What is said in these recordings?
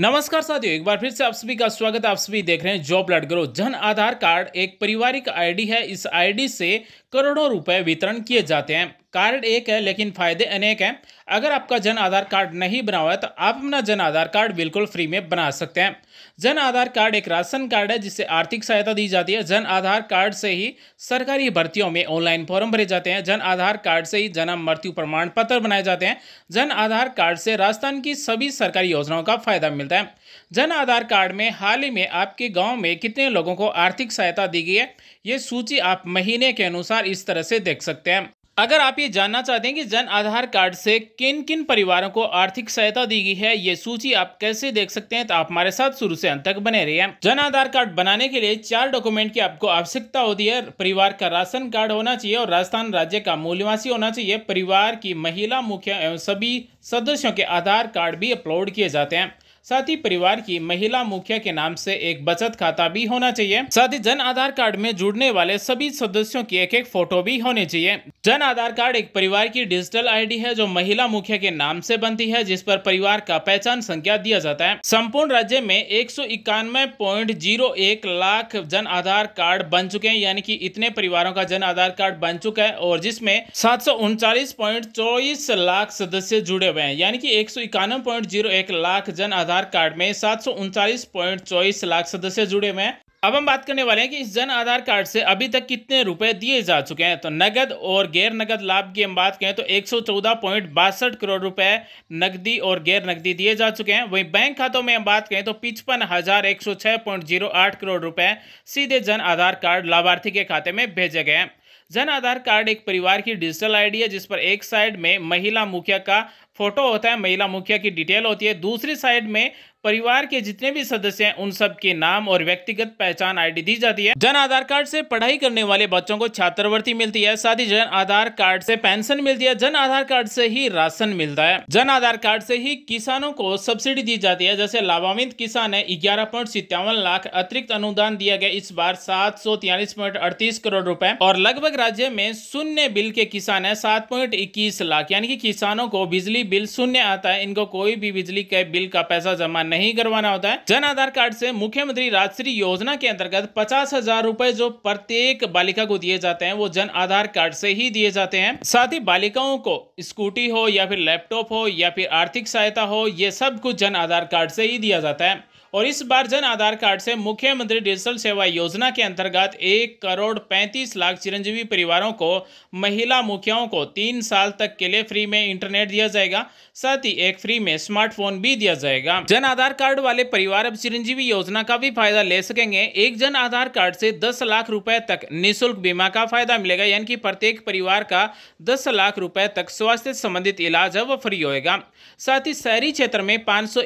नमस्कार साथियों एक बार फिर से आप सभी का स्वागत आप सभी देख रहे हैं जॉब लड ग्रो जन आधार कार्ड एक पारिवारिक आईडी है इस आईडी से करोड़ों रुपए वितरण किए जाते हैं कार्ड एक है लेकिन फ़ायदे अनेक हैं अगर आपका जन आधार कार्ड नहीं बना हुआ है तो आप अपना जन आधार कार्ड बिल्कुल फ्री में बना सकते हैं जन आधार कार्ड एक राशन कार्ड है जिससे आर्थिक सहायता दी जाती है जन आधार कार्ड से ही सरकारी भर्तियों में ऑनलाइन फॉर्म भरे जाते हैं जन आधार कार्ड से ही जन्म मृत्यु प्रमाण पत्र बनाए जाते हैं जन आधार कार्ड से राजस्थान की सभी सरकारी योजनाओं का फायदा मिलता है जन आधार कार्ड में हाल ही में आपके गाँव में कितने लोगों को आर्थिक सहायता दी गई है ये सूची आप महीने के अनुसार इस तरह से देख सकते हैं अगर आप ये जानना चाहते हैं कि जन आधार कार्ड से किन किन परिवारों को आर्थिक सहायता दी गई है ये सूची आप कैसे देख सकते हैं तो आप हमारे साथ शुरू से अंत तक बने रहिए जन आधार कार्ड बनाने के लिए चार डॉक्यूमेंट की आपको आवश्यकता होती है परिवार का राशन कार्ड होना चाहिए और राजस्थान राज्य का मूल्यवासी होना चाहिए परिवार की महिला मुखिया एवं सभी सदस्यों के आधार कार्ड भी अपलोड किए जाते हैं साथ ही परिवार की महिला मुखिया के नाम से एक बचत खाता भी होना चाहिए साथ ही जन आधार कार्ड में जुड़ने वाले सभी सदस्यों की एक एक फोटो भी होनी चाहिए जन आधार कार्ड एक परिवार की डिजिटल आईडी है जो महिला मुखिया के नाम से बनती है जिस पर परिवार का पहचान संख्या दिया जाता है संपूर्ण राज्य में एक सौ इक्यानवे पॉइंट जीरो एक लाख जन आधार कार्ड बन चुके हैं यानी कि इतने परिवारों का जन आधार कार्ड बन चुका है और जिसमें सात लाख सदस्य जुड़े हुए हैं यानी कि एक लाख जन आधार कार्ड में सात लाख सदस्य जुड़े हुए हैं अब हम बात करने वाले हैं कि इस जन आधार कार्ड से अभी तक कितने रुपए दिए जा चुके हैं तो नगद और गैर नगद लाभ की हम बात करें तो एक करोड़ रुपए नकदी और गैर नकदी दिए जा चुके हैं वहीं बैंक खातों में हम बात करें तो पिचपन करोड़ रुपए सीधे जन आधार कार्ड लाभार्थी के खाते में भेजे गए हैं जन आधार कार्ड एक परिवार की डिजिटल आईडी है जिस पर एक साइड में महिला मुखिया का फोटो होता है महिला मुखिया की डिटेल होती है दूसरी साइड में परिवार के जितने भी सदस्य हैं उन सब के नाम और व्यक्तिगत पहचान आईडी दी जाती है जन आधार कार्ड से पढ़ाई करने वाले बच्चों को छात्रवृत्ति मिलती है साथ ही जन आधार कार्ड से पेंशन मिलती है जन आधार कार्ड से ही राशन मिलता है जन आधार कार्ड से ही किसानों को सब्सिडी दी जाती है जैसे लाभान्वित किसान है ग्यारह पॉइंट लाख अतिरिक्त अनुदान दिया गया इस बार सात सौ अड़तीस करोड़ रूपए और लगभग राज्य में शून्य बिल के किसान है सात पॉइंट इक्कीस लाख यानी की किसानों को बिजली बिल शून्य आता है इनको कोई भी बिजली के बिल का पैसा जमा नहीं करवाना होता है जन आधार कार्ड से मुख्यमंत्री राजश्री योजना के अंतर्गत पचास हजार रूपए जो प्रत्येक बालिका को दिए जाते हैं वो जन आधार कार्ड से ही दिए जाते हैं साथ ही बालिकाओं को स्कूटी हो या फिर लैपटॉप हो या फिर आर्थिक सहायता हो ये सब कुछ जन आधार कार्ड से ही दिया जाता है और इस बार जन आधार कार्ड से मुख्यमंत्री डिजिटल सेवा योजना के अंतर्गत एक करोड़ पैंतीस लाख चिरंजीवी परिवारों को महिला मुखियाओं को तीन साल तक के लिए फ्री में इंटरनेट दिया जाएगा साथ ही एक फ्री में स्मार्टफोन भी दिया जाएगा जन आधार कार्ड वाले परिवार अब चिरंजीवी योजना का भी फायदा ले सकेंगे एक जन आधार कार्ड से दस लाख रुपए तक निःशुल्क बीमा का फायदा मिलेगा यानी कि प्रत्येक परिवार का दस लाख रुपए तक स्वास्थ्य संबंधित इलाज है वो फ्री होगा साथ ही शहरी क्षेत्र में पाँच सौ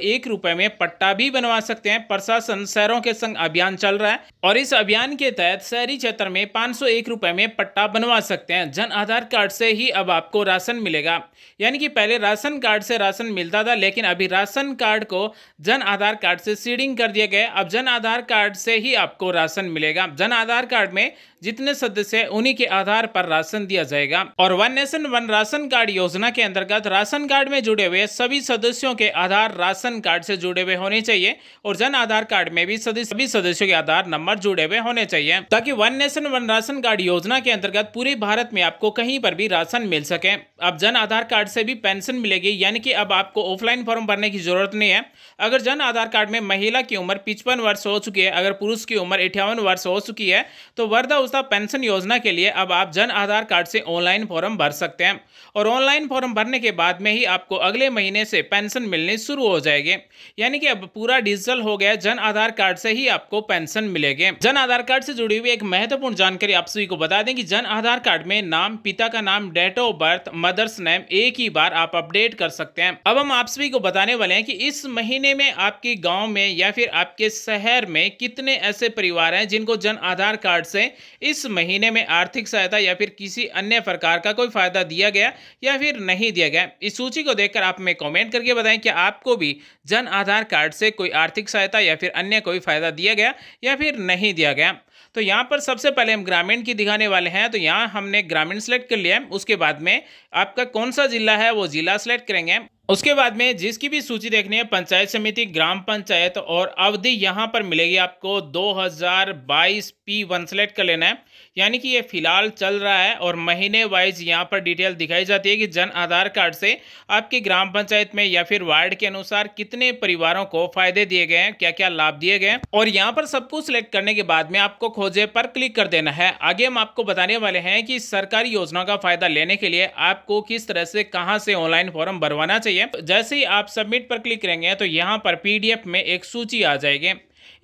में पट्टा भी बनवा सकते सकते हैं प्रशासन शहरों के संग अभियान चल रहा है और इस अभियान के तहत शहरी क्षेत्र में पाँच सौ एक में पट्टा बनवा सकते हैं जन आधार कार्ड से ही अब आपको राशन मिलेगा यानी कि पहले राशन कार्ड से राशन मिलता था लेकिन अभी राशन कार्ड को जन आधार कार्ड से सीडिंग कर दिया गया अब जन आधार कार्ड से ही आपको राशन मिलेगा जन आधार कार्ड में जितने सदस्य है उन्हीं के आधार पर राशन दिया जाएगा और one nation one ration card योजना के अंतर्गत राशन कार्ड में जुड़े हुए सभी सदस्यों के आधार राशन कार्ड से जुड़े हुए होने चाहिए और जन आधार कार्ड में भी सभी सदस्यों के आधार नंबर जुड़े हुए होने चाहिए ताकि one nation one ration card योजना के अंतर्गत पूरे भारत में आपको कहीं पर भी राशन मिल सके अब जन आधार कार्ड से भी पेंशन मिलेगी यानी कि अब आपको ऑफलाइन फॉर्म भरने की जरूरत नहीं है अगर जन आधार कार्ड में महिला की उम्र पिचपन वर्ष हो चुकी है अगर पुरुष की उम्र इक्यावन वर्ष हो चुकी है तो वर्धा दोस्तों पेंशन योजना के लिए अब आप जन आधार कार्ड से ऑनलाइन फॉर्म भर सकते हैं और ऑनलाइन फॉर्म भरने के बाद में ही आपको अगले महीने से पेंशन मिलने शुरू हो जाएगी यानी कि अब पूरा डिजिटल हो गया जन आधार कार्ड से ही आपको पेंशन मिलेगी जन आधार कार्ड से जुड़ी हुई एक महत्वपूर्ण जानकारी आप सभी को बता दें कि जन आधार कार्ड में नाम पिता का नाम date of birth mother's name एक ही बार आप अपडेट कर सकते हैं अब हम आप सभी को बताने वाले हैं कि इस महीने में आपके गाँव में या फिर आपके शहर में कितने ऐसे परिवार हैं जिनको जन आधार कार्ड से इस महीने में आर्थिक सहायता या फिर किसी अन्य प्रकार का कोई फ़ायदा दिया गया या फिर नहीं दिया गया इस सूची को देखकर आप हमें कमेंट करके बताएं कि आपको भी जन आधार कार्ड से कोई आर्थिक सहायता या फिर अन्य कोई फ़ायदा दिया गया या फिर नहीं दिया गया तो यहाँ पर सबसे पहले हम ग्रामीण की दिखाने वाले हैं तो यहाँ हमने ग्रामीण सेलेक्ट कर लिया है उसके बाद में आपका कौन सा जिला है वो जिला सेलेक्ट करेंगे उसके बाद में जिसकी भी सूची देखनी है पंचायत समिति ग्राम पंचायत और अवधि यहाँ पर मिलेगी आपको 2022 पी वन सेलेक्ट कर लेना है यानी कि ये फिलहाल चल रहा है और महीने वाइज यहाँ पर डिटेल दिखाई जाती है कि जन आधार कार्ड से आपके ग्राम पंचायत में या फिर वार्ड के अनुसार कितने परिवारों को फायदे दिए गए हैं क्या क्या लाभ दिए गए और यहाँ पर सब कुछ सिलेक्ट करने के बाद में आपको खोजे पर क्लिक कर देना है आगे हम आपको बताने वाले हैं कि सरकारी योजनाओं का फायदा लेने के लिए आप आपको किस तरह से कहां से ऑनलाइन फॉर्म भरवाना चाहिए जैसे ही आप सबमिट पर क्लिक करेंगे तो यहां पर पीडीएफ में एक सूची आ जाएगी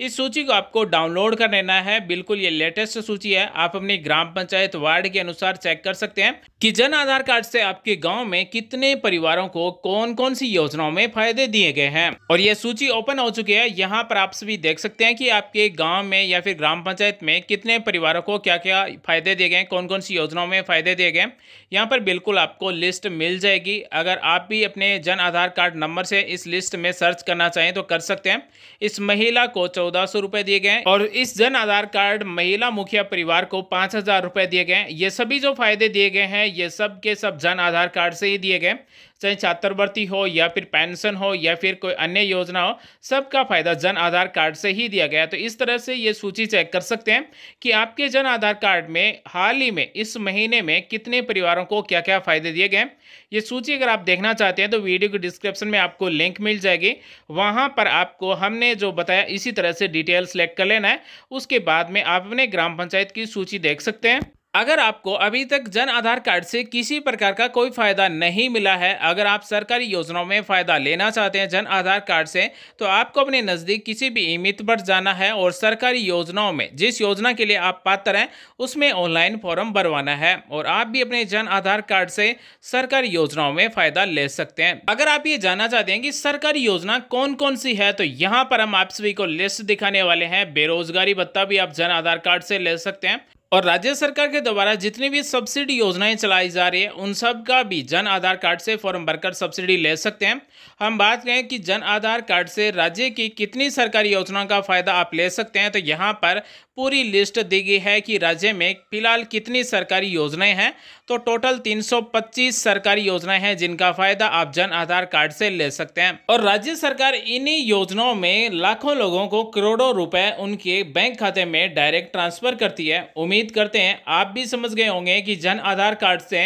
इस सूची को आपको डाउनलोड कर लेना है बिल्कुल ये लेटेस्ट सूची है आप अपनी ग्राम पंचायत वार्ड के अनुसार चेक कर सकते हैं कि जन आधार कार्ड से आपके गांव में कितने परिवारों को कौन कौन सी योजनाओं में फायदे दिए गए हैं और ये सूची ओपन हो चुकी है यहाँ पर आप सभी देख सकते हैं कि आपके गाँव में या फिर ग्राम पंचायत में कितने परिवारों को क्या क्या फायदे दिए गए कौन कौन सी योजनाओं में फायदे दिए गए यहाँ पर बिल्कुल आपको लिस्ट मिल जाएगी अगर आप भी अपने जन आधार कार्ड नंबर से इस लिस्ट में सर्च करना चाहें तो कर सकते हैं इस महिला को चौदह सौ रुपए दिए गए और इस जन आधार कार्ड महिला मुखिया परिवार को पांच हजार रुपए दिए गए ये सभी जो फायदे दिए गए हैं ये सब के सब जन आधार कार्ड से ही दिए गए चाहे छात्रवृत्ति हो या फिर पेंशन हो या फिर कोई अन्य योजना हो सबका फ़ायदा जन आधार कार्ड से ही दिया गया तो इस तरह से ये सूची चेक कर सकते हैं कि आपके जन आधार कार्ड में हाल ही में इस महीने में कितने परिवारों को क्या क्या फ़ायदे दिए गए ये सूची अगर आप देखना चाहते हैं तो वीडियो के डिस्क्रिप्शन में आपको लिंक मिल जाएगी वहाँ पर आपको हमने जो बताया इसी तरह से डिटेल सेलेक्ट कर लेना है उसके बाद में आप अपने ग्राम पंचायत की सूची देख सकते हैं अगर आपको अभी तक जन आधार कार्ड से किसी प्रकार का कोई फायदा नहीं मिला है अगर आप सरकारी योजनाओं में फायदा लेना चाहते हैं जन आधार कार्ड से तो आपको अपने नज़दीक किसी भी इमित पर जाना है और सरकारी योजनाओं में जिस योजना के लिए आप पात्र हैं उसमें ऑनलाइन फॉर्म भरवाना है और आप भी अपने जन आधार कार्ड से सरकारी योजनाओं में फायदा ले सकते हैं अगर आप ये जानना चाहते हैं कि सरकारी योजना कौन कौन सी है तो यहाँ पर हम आप सभी को लिस्ट दिखाने वाले हैं बेरोजगारी भत्ता भी आप जन आधार कार्ड से ले सकते हैं और राज्य सरकार के द्वारा जितनी भी सब्सिडी योजनाएं चलाई जा रही है उन सब का भी जन आधार कार्ड से फॉर्म भरकर सब्सिडी ले सकते हैं हम बात करें कि जन आधार कार्ड से राज्य की कितनी सरकारी योजनाओं का फ़ायदा आप ले सकते हैं तो यहाँ पर पूरी लिस्ट दी गई है कि राज्य में फिलहाल कितनी सरकारी योजनाएं हैं तो टोटल 325 सरकारी योजनाएं हैं जिनका फायदा आप जन आधार कार्ड से ले सकते हैं और राज्य सरकार इन्हीं योजनाओं में लाखों लोगों को करोड़ों रुपए उनके बैंक खाते में डायरेक्ट ट्रांसफर करती है उम्मीद करते हैं आप भी समझ गए होंगे कि जन आधार कार्ड से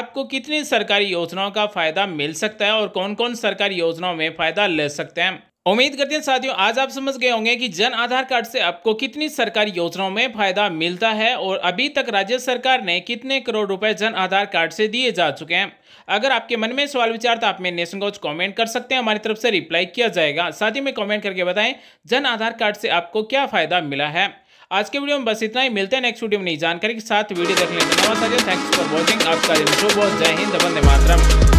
आपको कितनी सरकारी योजनाओं का फायदा मिल सकता है और कौन कौन सरकारी योजनाओं में फायदा ले सकते हैं उम्मीद करते हैं साथियों आज आप समझ गए होंगे कि जन आधार कार्ड से आपको कितनी सरकारी योजनाओं में फायदा मिलता है और अभी तक राज्य सरकार ने कितने करोड़ रुपए जन आधार कार्ड से दिए जा चुके हैं अगर आपके मन में सवाल विचार तो आप में नेशन कोच कॉमेंट कर सकते हैं हमारी तरफ से रिप्लाई किया जाएगा साथ ही में कॉमेंट करके बताएं जन आधार कार्ड से आपको क्या फायदा मिला है आज के वीडियो में बस इतना ही मिलते हैं नेक्स्ट वीडियो में नई जानकारी के साथ वीडियो देख लेंगे नमस्कार थैंक्स फॉर वॉचिंग आपका बहुत जय हिंद वंदे मातरम